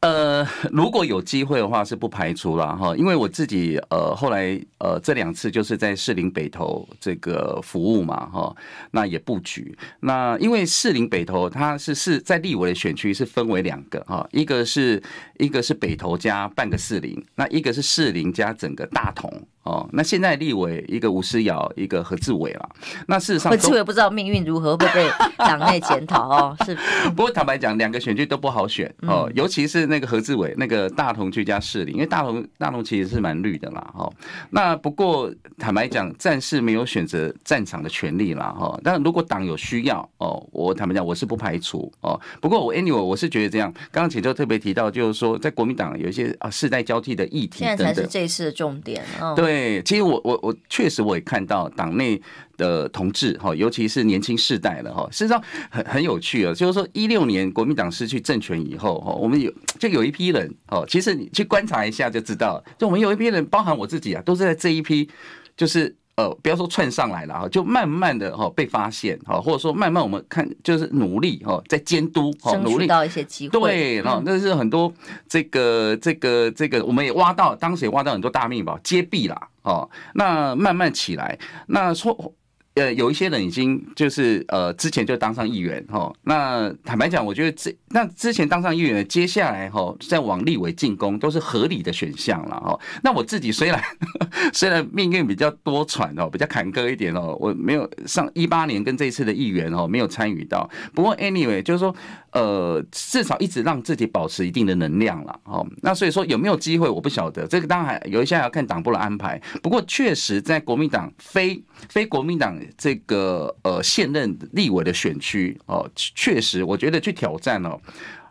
呃，如果有机会的话是不排除了哈，因为我自己呃后来呃这两次就是在士林北投这个服务嘛哈，那也布局那因为士林北投它是是在立委的选区是分为两个哈，一个是一个是北投加半个士林，那一个是士林加整个大同。哦，那现在立委一个吴思瑶，一个何志伟了。那事实上，何志伟不知道命运如何会被党内检讨哦。[laughs] 是，不过坦白讲，两个选举都不好选哦，尤其是那个何志伟，那个大同居家势力，因为大同大同其实是蛮绿的啦。哈，那不过坦白讲，暂时没有选择战场的权利啦。哈，但如果党有需要哦，我坦白讲我是不排除哦。不过我 anyway 我是觉得这样，刚刚姐就特别提到就是说，在国民党有一些啊世代交替的议题，现在才是这一次的重点。哦、对。对，其实我我我确实我也看到党内的同志哈，尤其是年轻世代了哈，事实上很很有趣啊，就是说一六年国民党失去政权以后哈，我们有就有一批人哦，其实你去观察一下就知道，就我们有一批人，包含我自己啊，都是在这一批，就是。呃，不要说窜上来了哈，就慢慢的哈被发现哈，或者说慢慢我们看就是努力哈在监督，努力到一些机会。对，那、后那是很多这个这个这个，我们也挖到当时也挖到很多大秘宝，揭弊了哦，那慢慢起来，那说呃，有一些人已经就是呃，之前就当上议员哈。那坦白讲，我觉得这那之前当上议员，接下来哈在往立委进攻都是合理的选项了哈。那我自己虽然 [laughs] 虽然命运比较多舛哦，比较坎坷一点哦，我没有上一八年跟这一次的议员哦没有参与到，不过 anyway 就是说呃，至少一直让自己保持一定的能量了哦。那所以说有没有机会我不晓得，这个当然有一些要看党部的安排。不过确实在国民党非非国民党。这个呃现任立委的选区哦，确实我觉得去挑战哦，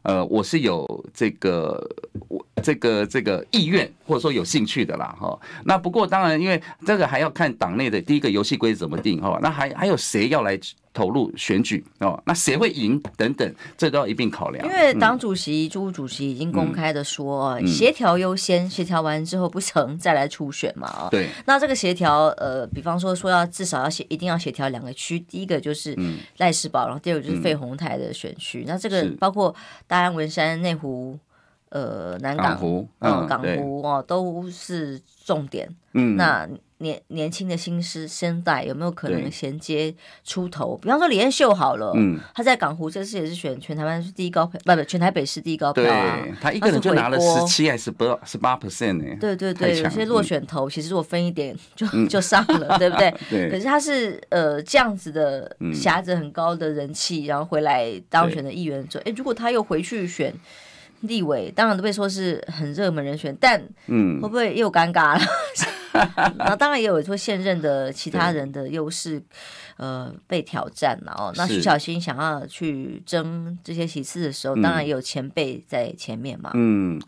呃，我是有这个我这个这个意愿或者说有兴趣的啦哈。那不过当然，因为这个还要看党内的第一个游戏规则怎么定哈。那还还有谁要来？投入选举哦，那谁会赢等等，这都要一并考量。因为党主席朱主席已经公开的说，协调优先，协调完之后不成再来初选嘛。对。那这个协调，呃，比方说说要至少要协，一定要协调两个区，第一个就是赖世宝，然后第二个就是费鸿泰的选区。那这个包括大安、文山、内湖，呃，南港湖、嗯，港湖哦，都是重点。嗯。那。年年轻的新师先代有没有可能衔接出头？比方说李彦秀好了，他在港湖这次也是选全台湾是第一高票，不不，全台北市第一高票。对他一个人就拿了十七还是八十八 percent 呢？对对对，有些落选头其实我分一点就就上了，[laughs] 对不对？对。可是他是呃这样子的，价值很高的人气，然后回来当选的议员之后，哎，如果他又回去选立委，当然都被说是很热门人选，但嗯，会不会又尴尬了？那 [laughs] 当然也有说现任的其他人的优势。呃，被挑战了哦。那徐小新想要去争这些席次的时候，当然有前辈在前面嘛。嗯，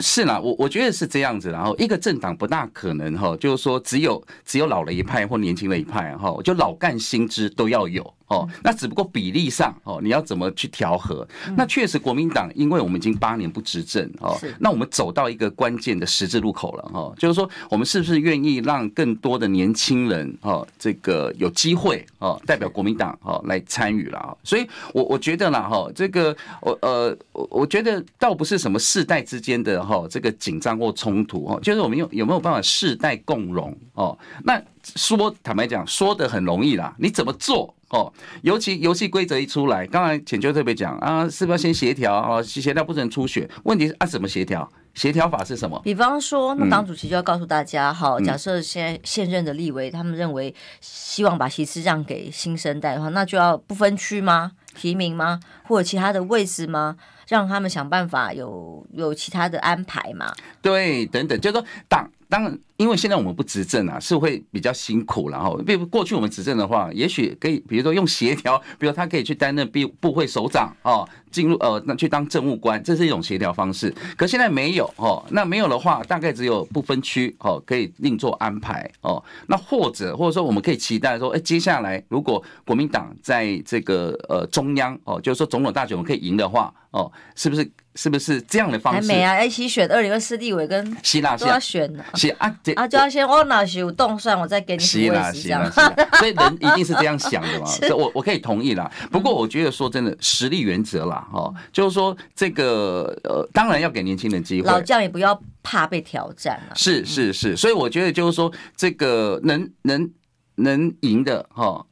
是啦，我我觉得是这样子。然后一个政党不大可能哈，就是说只有只有老了一派或年轻的一派哈，就老干新知都要有哦。那只不过比例上哦，你要怎么去调和？那确实国民党，因为我们已经八年不执政哦，那我们走到一个关键的十字路口了哈，就是说我们是不是愿意让更多的年轻人哈，这个有机会？哦，代表国民党哦来参与了啊，所以，我我觉得啦，哈，这个我呃，我我觉得倒不是什么世代之间的哈这个紧张或冲突哦，就是我们有有没有办法世代共荣哦？那说坦白讲，说的很容易啦，你怎么做哦？尤其游戏规则一出来，刚才浅秋特别讲啊，是不是先协调啊？协调不准出血，问题是啊，怎么协调？协调法是什么？比方说，那党主席就要告诉大家，好，假设现在现任的立委他们认为希望把席次让给新生代的话，那就要不分区吗？提名吗？或者其他的位置吗？让他们想办法有有其他的安排嘛？对，等等，就是说党当。因为现在我们不执政啊，是会比较辛苦然后比如过去我们执政的话，也许可以，比如说用协调，比如他可以去担任部部会首长哦，进入呃，那去当政务官，这是一种协调方式。可现在没有哦，那没有的话，大概只有不分区哦，可以另作安排哦。那或者或者说，我们可以期待说，哎，接下来如果国民党在这个呃中央哦，就是说总统大选我们可以赢的话哦，是不是是不是这样的方式？还没啊，一起选二零二四立委跟都要选的，是啊。啊，就要先我拿有动算，我再给你。行了，行了，[laughs] 所以人一定是这样想的嘛。我我可以同意啦，不过我觉得说真的，实力原则啦，哈，就是说这个呃，当然要给年轻人机会，老将也不要怕被挑战了。是是是，所以我觉得就是说，这个能能能赢的哈，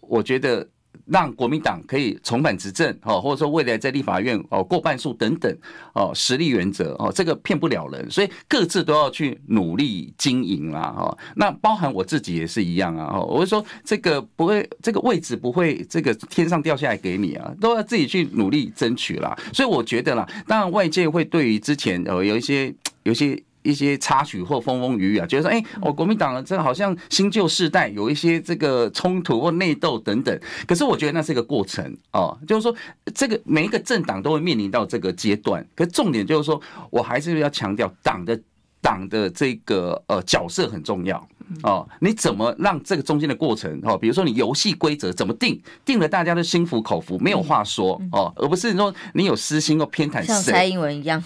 我觉得。让国民党可以重返执政，哦，或者说未来在立法院哦过半数等等，哦，实力原则哦，这个骗不了人，所以各自都要去努力经营啦，哈。那包含我自己也是一样啊，我是说这个不会，这个位置不会，这个天上掉下来给你啊，都要自己去努力争取啦。所以我觉得啦，当然外界会对于之前呃有一些有些。一些插曲或风风雨雨啊，觉得说，哎，哦，国民党这好像新旧世代有一些这个冲突或内斗等等。可是我觉得那是一个过程啊，就是说，这个每一个政党都会面临到这个阶段。可重点就是说，我还是要强调党的党的这个呃角色很重要。哦，你怎么让这个中间的过程哦？比如说你游戏规则怎么定？定了大家都心服口服，没有话说哦，而不是说你有私心或偏袒谁。像蔡英文一样，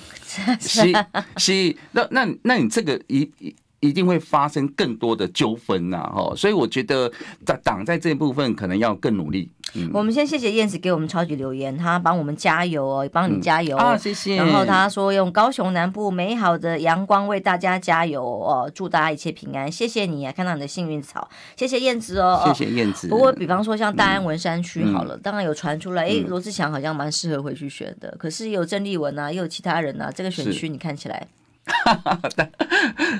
是是，那那那你这个一一。一定会发生更多的纠纷呐，哈！所以我觉得在党在这一部分可能要更努力。我们先谢谢燕子给我们超级留言，他帮我们加油哦，帮你加油啊，谢谢。然后他说用高雄南部美好的阳光为大家加油哦，祝大家一切平安，谢谢你啊，看到你的幸运草，谢谢燕子哦，谢谢燕子。不过比方说像大安文山区好了，当然有传出来，哎，罗志祥好像蛮适合回去选的，可是有郑丽文啊，又有其他人啊，这个选区你看起来。哈 [laughs] 哈，对，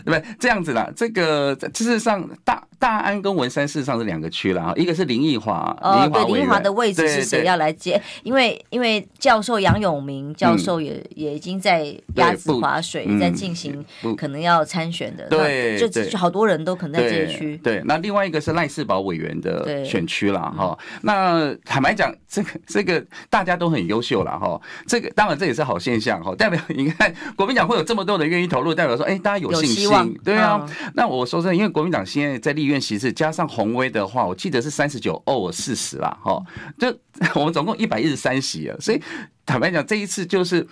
不这样子啦。这个事实上，大大安跟文山事实上是两个区啦，一个是林奕华，林华对，林华的位置是谁要来接？因为因为教授杨永明教授也也已经在鸭子划水在进行，可能要参选的。对，就好多人都可能在这一区。对，那另外一个是赖世宝委员的选区啦，哈。那坦白讲，这个这个大家都很优秀了，哈。这个当然这也是好现象，哈，代表你看国民党会有这么多人。愿意投入代表说：“哎，大家有信心，对啊。那我说真的，因为国民党现在在立院席次加上红威的话，我记得是三十九，哦，四十啦，哈。就 [laughs] 我们总共一百一十三席啊，所以坦白讲，这一次就是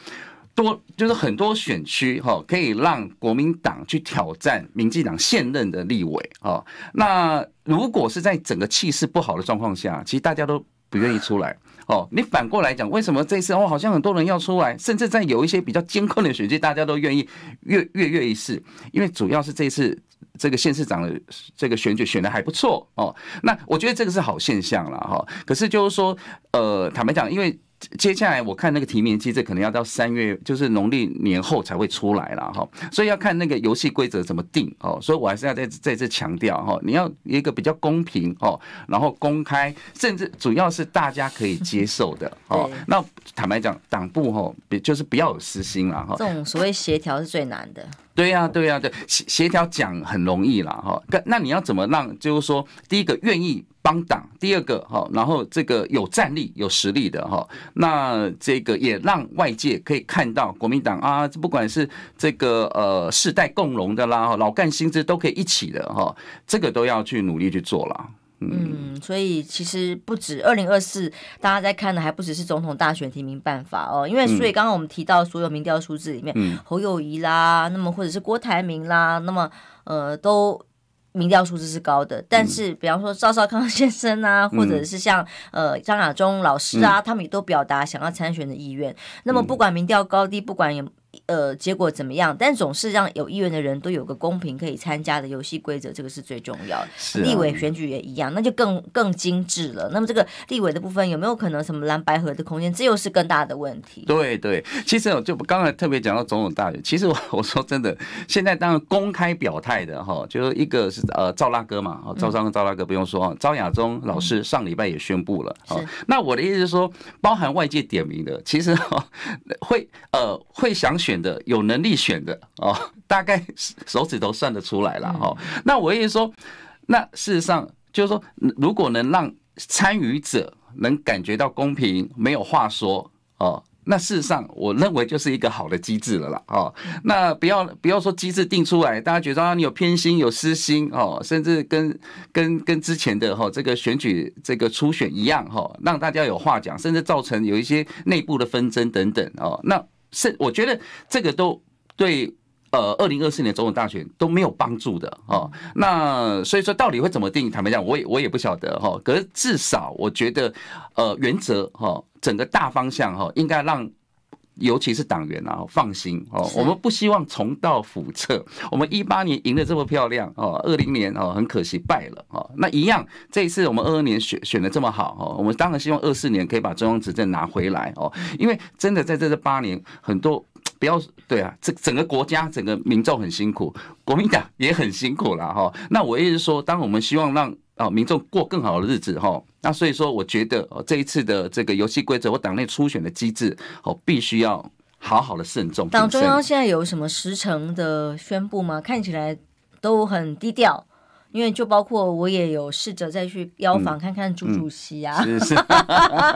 多，就是很多选区哈，可以让国民党去挑战民进党现任的立委哦。那如果是在整个气势不好的状况下，其实大家都不愿意出来。”哦，你反过来讲，为什么这次哦，好像很多人要出来，甚至在有一些比较艰困的选区，大家都愿意跃跃跃一试，因为主要是这次这个县市长的这个选举选的还不错哦，那我觉得这个是好现象了哈。可是就是说，呃，坦白讲，因为。接下来我看那个提名机制可能要到三月，就是农历年后才会出来了哈，所以要看那个游戏规则怎么定哦，所以我还是要再再次强调哈，你要一个比较公平哦，然后公开，甚至主要是大家可以接受的哦。那坦白讲，党部哈，别就是不要有私心了哈。这种所谓协调是最难的。对呀，对呀，对协协调讲很容易了哈，那你要怎么让，就是说，第一个愿意。帮党，第二个哈，然后这个有战力、有实力的哈，那这个也让外界可以看到国民党啊，不管是这个呃世代共荣的啦，老干新枝都可以一起的哈，这个都要去努力去做了。嗯，所以其实不止二零二四，大家在看的还不只是总统大选提名办法哦，因为所以刚刚我们提到所有民调数字里面，侯友谊啦，那么或者是郭台铭啦，那么呃都。民调数字是高的，但是比方说赵少康 [laughs] 先生啊，或者是像呃张亚中老师啊，他们也都表达想要参选的意愿。那么不管民调高低，不管有。呃，结果怎么样？但总是让有意愿的人都有个公平可以参加的游戏规则，这个是最重要的。立委选举也一样，那就更更精致了。那么这个立委的部分有没有可能什么蓝白合的空间？这又是更大的问题。对对，其实我就刚才特别讲到总统大选，其实我 [laughs] 我说真的，现在当然公开表态的哈，就是一个是呃赵拉哥嘛，赵商跟赵拉哥不用说，张亚中老师上礼拜也宣布了。是。那我的意思是说，包含外界点名的，其实会呃会想。选的有能力选的哦，[laughs] 大概手指头算得出来了哈。那我也说，那事实上就是说，如果能让参与者能感觉到公平，没有话说哦，那事实上我认为就是一个好的机制了啦，哦，那不要不要说机制定出来，大家觉得啊你有偏心有私心哦，甚至跟跟跟之前的哈这个选举这个初选一样哈，让大家有话讲，甚至造成有一些内部的纷争等等哦。那是，我觉得这个都对，呃，二零二四年总统大选都没有帮助的哈，那所以说，到底会怎么定？坦白讲，我也我也不晓得哈。可是至少我觉得，呃，原则哈，整个大方向哈，应该让。尤其是党员啊，放心哦，我们不希望重蹈覆辙。我们一八年赢得这么漂亮哦，二零年哦很可惜败了哦。那一样，这一次我们二二年选选的这么好哦，我们当然希望二四年可以把中央执政拿回来哦，因为真的在这这八年很多。不要对啊，这整个国家、整个民众很辛苦，国民党也很辛苦了哈。那我意思是说，当我们希望让啊民众过更好的日子哈，那所以说，我觉得哦、这一次的这个游戏规则，或党内初选的机制，哦，必须要好好的慎重。党中央现在有什么时程的宣布吗？看起来都很低调。因为就包括我也有试着再去邀访看看朱主席啊，是是，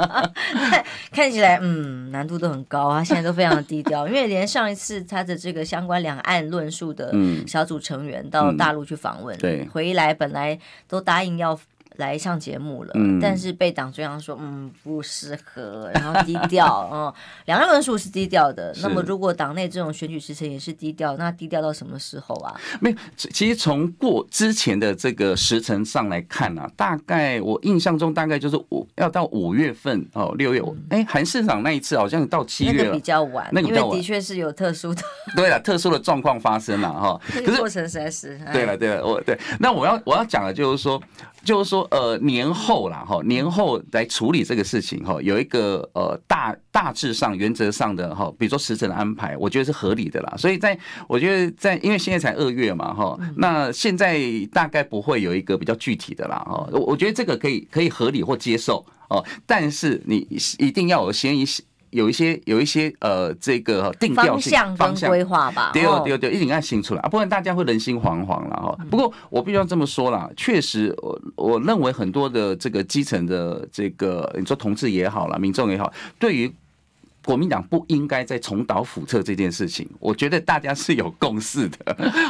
[laughs] 看起来嗯难度都很高啊，现在都非常的低调，因为连上一次他的这个相关两岸论述的小组成员到大陆去访问，对，回来本来都答应要。来上节目了，但是被党中央说嗯不适合，然后低调哦。[laughs] 两岸论述是低调的，那么如果党内这种选举时程也是低调，那低调到什么时候啊？没有，其实从过之前的这个时程上来看啊，大概我印象中大概就是五要到五月份哦，六月哎，韩市长那一次好像到七月比较晚，那个因为的确是有特殊的 [laughs] 对了，特殊的状况发生了哈。[laughs] 这是过程在是。对了对了，我对，那我要我要讲的就是说。就是说，呃，年后啦，哈，年后来处理这个事情，哈，有一个呃，大大致上原则上的哈，比如说时程的安排，我觉得是合理的啦。所以在我觉得在，因为现在才二月嘛，哈，那现在大概不会有一个比较具体的啦，哈，我觉得这个可以可以合理或接受哦，但是你一定要有先。有一些，有一些呃，这个定调性、方向规划吧，对对对，一定要先出来啊，不然大家会人心惶惶了哈。不过我必须要这么说啦，确实，我我认为很多的这个基层的这个你说同志也好了，民众也好，对于。国民党不应该再重蹈覆辙这件事情，我觉得大家是有共识的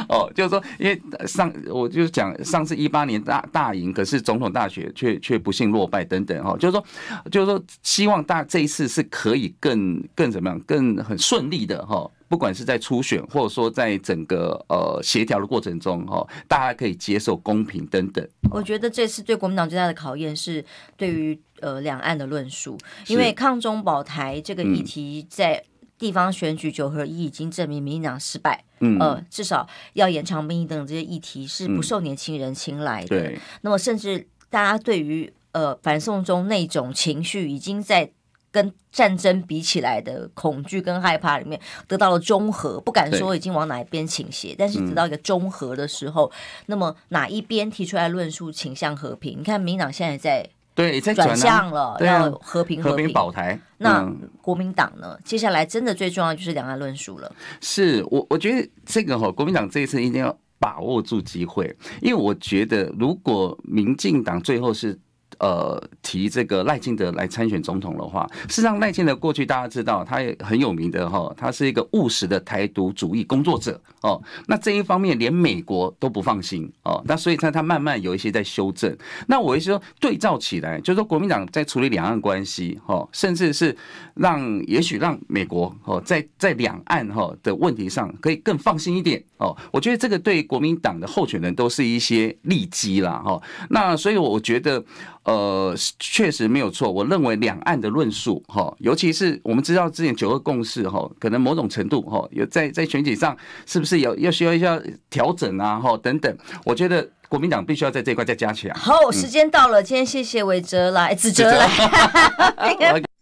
哦。就是说，因为上我就讲上次一八年大大赢，可是总统大选却却不幸落败等等哦，就是说，就是说，希望大这一次是可以更更怎么样，更很顺利的哈。不管是在初选，或者说在整个呃协调的过程中哈，大家可以接受公平等等。我觉得这次对国民党最大的考验是对于。呃，两岸的论述，因为抗中保台这个议题在地方选举九合一已经证明民进党失败，呃，至少要延长民役等这些议题是不受年轻人青睐的。那么，甚至大家对于呃反送中那种情绪，已经在跟战争比起来的恐惧跟害怕里面得到了中和，不敢说已经往哪一边倾斜，但是直到一个中和的时候，那么哪一边提出来论述倾向和平？你看民党现在在。对，转向了，要和平和平保台。那国民党呢？接下来真的最重要就是两岸论述了。是我，我觉得这个哈，国民党这一次一定要把握住机会，因为我觉得如果民进党最后是。呃，提这个赖清德来参选总统的话，事实上，赖清德过去大家知道，他也很有名的哈，他是一个务实的台独主义工作者哦。那这一方面，连美国都不放心哦。那所以，他他慢慢有一些在修正。那我一说对照起来，就是说国民党在处理两岸关系哦，甚至是让也许让美国哦，在在两岸哈的问题上可以更放心一点哦。我觉得这个对国民党的候选人都是一些利基啦哈。那所以我觉得。呃，确实没有错。我认为两岸的论述，哈，尤其是我们知道之前九二共识，哈，可能某种程度，哈，有在在选举上是不是有要需要一下调整啊，哈，等等。我觉得国民党必须要在这一块再加强。好，时间到了，今天谢谢伟哲来子哲来。[laughs] [laughs]